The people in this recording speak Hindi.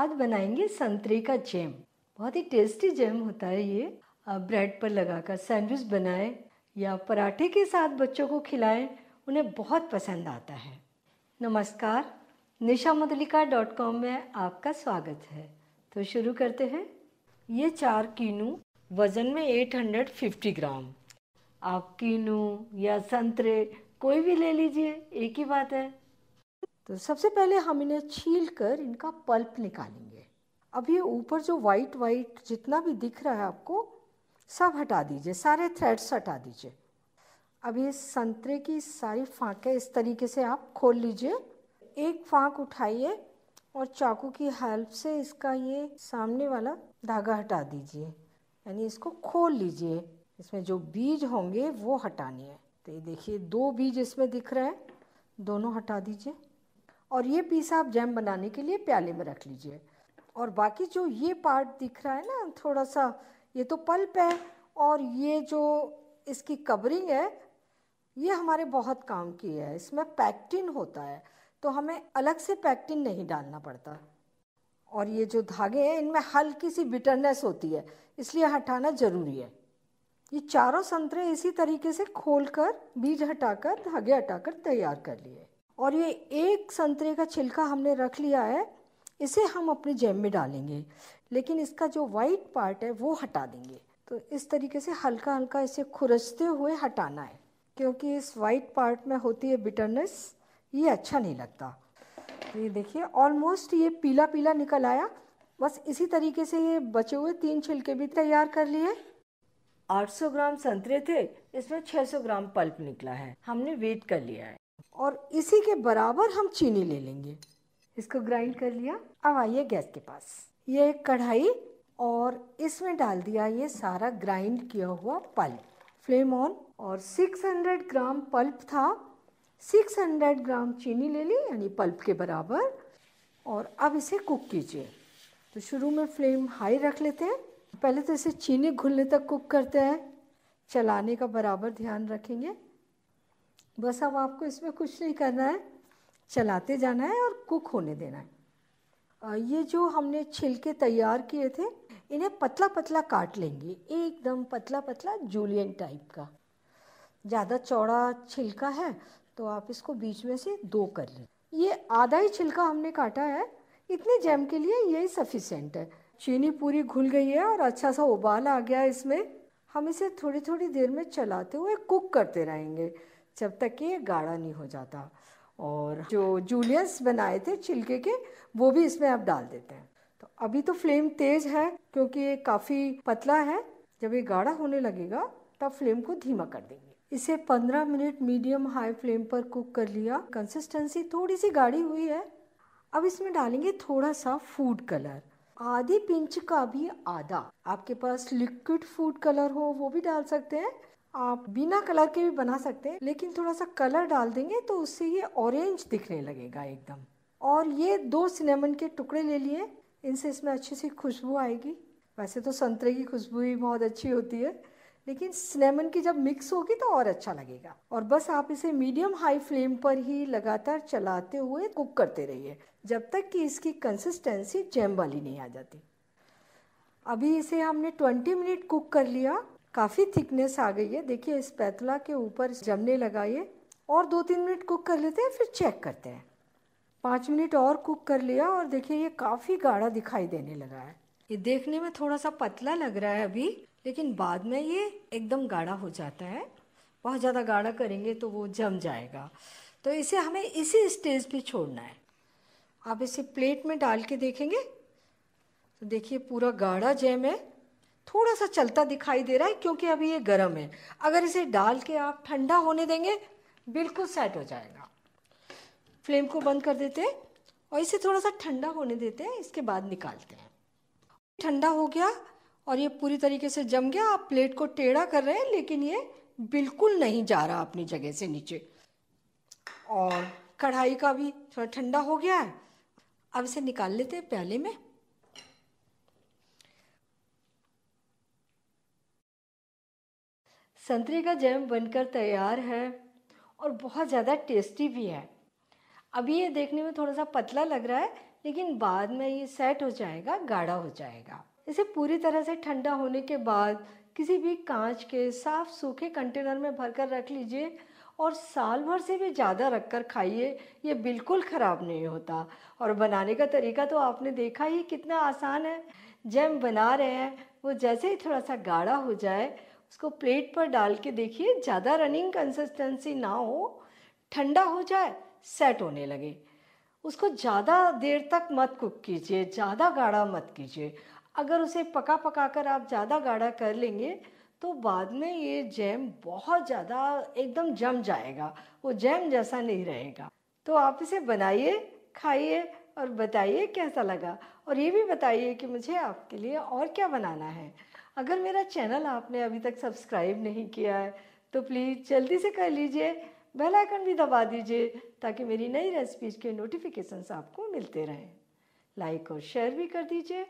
आज बनाएंगे संतरे का जैम बहुत ही टेस्टी जैम होता है ये आप ब्रेड पर लगाकर सैंडविच बनाएं या पराठे के साथ बच्चों को खिलाएं उन्हें बहुत पसंद आता है नमस्कार निशा मधुलिका डॉट कॉम में आपका स्वागत है तो शुरू करते हैं ये चार कीनू वज़न में 850 ग्राम आप कीनू या संतरे कोई भी ले लीजिए एक ही बात है तो सबसे पहले हम इन्हें छील कर इनका पल्प निकालेंगे अब ये ऊपर जो वाइट वाइट जितना भी दिख रहा है आपको सब हटा दीजिए सारे थ्रेड्स हटा दीजिए अब ये संतरे की सारी फाँकें इस तरीके से आप खोल लीजिए एक फाँक उठाइए और चाकू की हेल्प से इसका ये सामने वाला धागा हटा दीजिए यानी इसको खोल लीजिए इसमें जो बीज होंगे वो हटाने हैं तो ये देखिए दो बीज इसमें दिख रहे हैं दोनों हटा दीजिए और ये पीस आप जैम बनाने के लिए प्याले में रख लीजिए और बाकी जो ये पार्ट दिख रहा है ना थोड़ा सा ये तो पल्प है और ये जो इसकी कवरिंग है ये हमारे बहुत काम की है इसमें पैक्टिन होता है तो हमें अलग से पैक्टिन नहीं डालना पड़ता और ये जो धागे हैं इनमें हल्की सी बिटरनेस होती है इसलिए हटाना ज़रूरी है ये चारों संतरे इसी तरीके से खोलकर बीज हटाकर धागे हटाकर तैयार कर लिए और ये एक संतरे का छिलका हमने रख लिया है इसे हम अपने जैम में डालेंगे लेकिन इसका जो वाइट पार्ट है वो हटा देंगे तो इस तरीके से हल्का हल्का इसे खुरचते हुए हटाना है क्योंकि इस वाइट पार्ट में होती है बिटरनेस ये अच्छा नहीं लगता तो ये देखिए ऑलमोस्ट ये पीला पीला निकल आया बस इसी तरीके से ये बचे हुए तीन छिलके भी तैयार कर लिए 800 ग्राम संतरे थे इसमें 600 ग्राम पल्प निकला है हमने वेट कर लिया है और इसी के बराबर हम चीनी ले लेंगे इसको ग्राइंड कर लिया अब आइए गैस के पास ये एक कढ़ाई और इसमें डाल दिया ये सारा ग्राइंड किया हुआ पल्प फ्लेम ऑन और 600 ग्राम पल्प था 600 ग्राम चीनी ले ली यानी पल्प के बराबर और अब इसे कुक कीजिए तो शुरू में फ्लेम हाई रख लेते हैं पहले तो इसे चीनी घुलने तक कुक करते हैं चलाने का बराबर ध्यान रखेंगे बस अब आपको इसमें कुछ नहीं करना है चलाते जाना है और कुक होने देना है ये जो हमने छिलके तैयार किए थे इन्हें पतला पतला काट लेंगे एकदम पतला पतला जूलियन टाइप का ज़्यादा चौड़ा छिलका है तो आप इसको बीच में से दो कर लें ये आधा ही छिलका हमने काटा है इतने जैम के लिए यही सफिशेंट है चीनी पूरी घुल गई है और अच्छा सा उबाल आ गया इसमें हम इसे थोड़ी थोड़ी देर में चलाते हुए कुक करते रहेंगे जब तक कि ये गाढ़ा नहीं हो जाता और जो जूलियंस बनाए थे छिलके के वो भी इसमें आप डाल देते हैं तो अभी तो फ्लेम तेज़ है क्योंकि ये काफ़ी पतला है जब ये गाढ़ा होने लगेगा तब फ्लेम को धीमा कर देंगे इसे 15 मिनट मीडियम हाई फ्लेम पर कुक कर लिया कंसिस्टेंसी थोड़ी सी गाढ़ी हुई है अब इसमें डालेंगे थोड़ा सा फूड कलर आधी पिंच का भी आधा आपके पास लिक्विड फूड कलर हो वो भी डाल सकते हैं आप बिना कलर के भी बना सकते हैं लेकिन थोड़ा सा कलर डाल देंगे तो उससे ये ऑरेंज दिखने लगेगा एकदम और ये दो सिनेमन के टुकड़े ले लिए इनसे इसमें अच्छी सी खुशबू आएगी वैसे तो संतरे की खुशबू ही बहुत अच्छी होती है लेकिन सिनेमन की जब मिक्स होगी तो और अच्छा लगेगा और बस आप इसे मीडियम हाई फ्लेम पर ही लगातार चलाते हुए कुक करते रहिए जब तक कि इसकी कंसिस्टेंसी जैम वाली नहीं आ जाती अभी इसे हमने 20 मिनट कुक कर लिया काफ़ी थिकनेस आ गई है देखिए इस पैतला के ऊपर जमने लगाइए और दो तीन मिनट कुक कर लेते हैं फिर चेक करते हैं पाँच मिनट और कुक कर लिया और देखिए ये काफ़ी गाढ़ा दिखाई देने लगा है ये देखने में थोड़ा सा पतला लग रहा है अभी लेकिन बाद में ये एकदम गाढ़ा हो जाता है बहुत ज़्यादा गाढ़ा करेंगे तो वो जम जाएगा तो इसे हमें इसी स्टेज पे छोड़ना है आप इसे प्लेट में डाल के देखेंगे तो देखिए पूरा गाढ़ा जैम है थोड़ा सा चलता दिखाई दे रहा है क्योंकि अभी ये गर्म है अगर इसे डाल के आप ठंडा होने देंगे बिल्कुल सेट हो जाएगा फ्लेम को बंद कर देते हैं और इसे थोड़ा सा ठंडा होने देते हैं इसके बाद निकालते हैं ठंडा हो गया और ये पूरी तरीके से जम गया आप प्लेट को टेढ़ा कर रहे हैं लेकिन ये बिल्कुल नहीं जा रहा अपनी जगह से नीचे और कढ़ाई का भी थोड़ा ठंडा हो गया है अब इसे निकाल लेते हैं प्याले में संतरे का जैम बनकर तैयार है और बहुत ज़्यादा टेस्टी भी है अभी ये देखने में थोड़ा सा पतला लग रहा है लेकिन बाद में ये सेट हो जाएगा गाढ़ा हो जाएगा इसे पूरी तरह से ठंडा होने के बाद किसी भी कांच के साफ सूखे कंटेनर में भरकर रख लीजिए और साल भर से भी ज़्यादा रख कर खाइए ये बिल्कुल ख़राब नहीं होता और बनाने का तरीका तो आपने देखा ही कितना आसान है जैम बना रहे हैं वो जैसे ही थोड़ा सा गाढ़ा हो जाए उसको प्लेट पर डाल के देखिए ज़्यादा रनिंग कंसिस्टेंसी ना हो ठंडा हो जाए सेट होने लगे उसको ज़्यादा देर तक मत कुक कीजिए ज़्यादा गाढ़ा मत कीजिए अगर उसे पका पका कर आप ज़्यादा गाढ़ा कर लेंगे तो बाद में ये जैम बहुत ज़्यादा एकदम जम जाएगा वो जैम जैसा नहीं रहेगा तो आप इसे बनाइए खाइए और बताइए कैसा लगा और ये भी बताइए कि मुझे आपके लिए और क्या बनाना है अगर मेरा चैनल आपने अभी तक सब्सक्राइब नहीं किया है तो प्लीज़ जल्दी से कर लीजिए बेल आइकन भी दबा दीजिए ताकि मेरी नई रेसिपीज के नोटिफिकेशंस आपको मिलते रहें लाइक और शेयर भी कर दीजिए